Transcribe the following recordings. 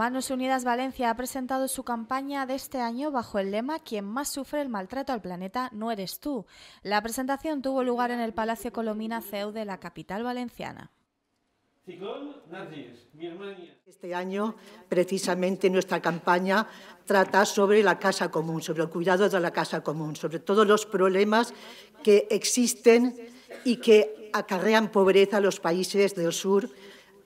Manos Unidas Valencia ha presentado su campaña de este año bajo el lema Quien más sufre el maltrato al planeta no eres tú. La presentación tuvo lugar en el Palacio Colomina CEU de la capital valenciana. Este año, precisamente, nuestra campaña trata sobre la casa común, sobre el cuidado de la casa común, sobre todos los problemas que existen y que acarrean pobreza a los países del sur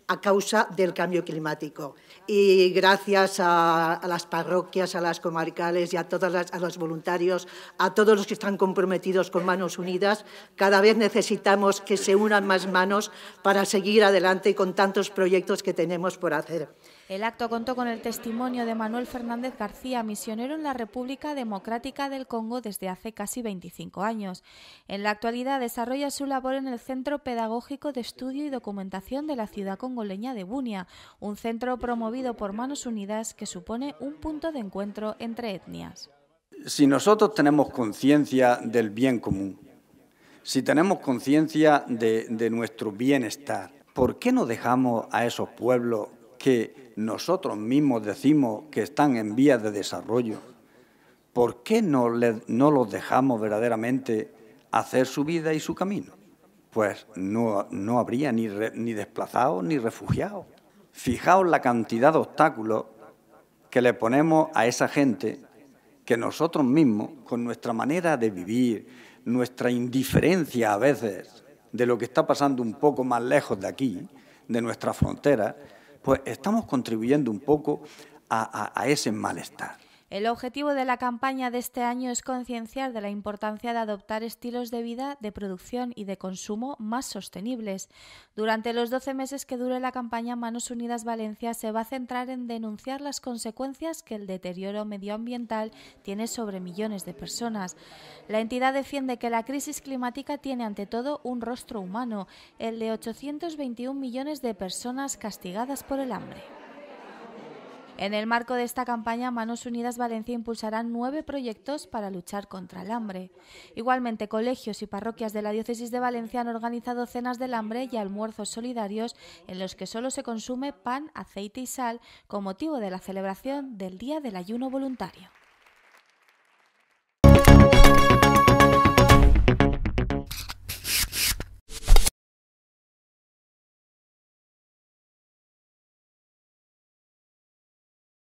a causa del cambio climático. Y gracias a, las parroquias, a las comarcales y a todos a los voluntarios, a todos los que están comprometidos con Manos Unidas, cada vez necesitamos que se unan más manos para seguir adelante con tantos proyectos que tenemos por hacer. El acto contó con el testimonio de Manuel Fernández García, misionero en la República Democrática del Congo desde hace casi 25 años. En la actualidad desarrolla su labor en el Centro Pedagógico de Estudio y Documentación de la ciudad congoleña de Bunia, un centro promovido por Manos Unidas que supone un punto de encuentro entre etnias. Si nosotros tenemos conciencia del bien común, si tenemos conciencia de, nuestro bienestar, ¿por qué no dejamos a esos pueblos que nosotros mismos decimos que están en vías de desarrollo, ¿por qué no, los dejamos verdaderamente hacer su vida y su camino? Pues no, habría ni, ni desplazados ni refugiados. Fijaos la cantidad de obstáculos que le ponemos a esa gente que nosotros mismos, con nuestra manera de vivir, nuestra indiferencia a veces de lo que está pasando un poco más lejos de aquí, de nuestra frontera, pues estamos contribuyendo un poco a, ese malestar. El objetivo de la campaña de este año es concienciar de la importancia de adoptar estilos de vida, de producción y de consumo más sostenibles. Durante los 12 meses que dure la campaña, Manos Unidas Valencia se va a centrar en denunciar las consecuencias que el deterioro medioambiental tiene sobre millones de personas. La entidad defiende que la crisis climática tiene ante todo un rostro humano, el de 821 millones de personas castigadas por el hambre. En el marco de esta campaña, Manos Unidas Valencia impulsará nueve proyectos para luchar contra el hambre. Igualmente, colegios y parroquias de la Diócesis de Valencia han organizado cenas del hambre y almuerzos solidarios en los que solo se consume pan, aceite y sal con motivo de la celebración del Día del Ayuno Voluntario.